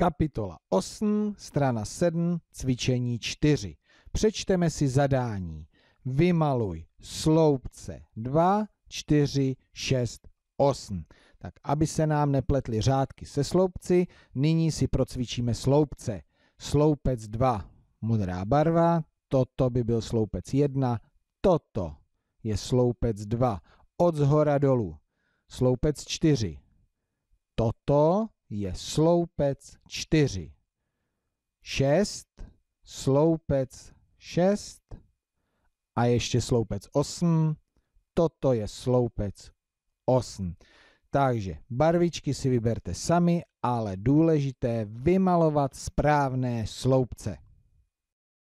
Kapitola 8, strana 7, cvičení 4. Přečteme si zadání. Vymaluj sloupce 2, 4, 6, 8. Tak, aby se nám nepletly řádky se sloupci, nyní si procvičíme sloupce. Sloupec 2, modrá barva, toto by byl sloupec 1, toto je sloupec 2, od zhora dolů. Sloupec 4, toto je sloupec 4. 6, sloupec 6 a ještě sloupec 8. Toto je sloupec 8. Takže barvičky si vyberte sami, ale důležité vymalovat správné sloupce.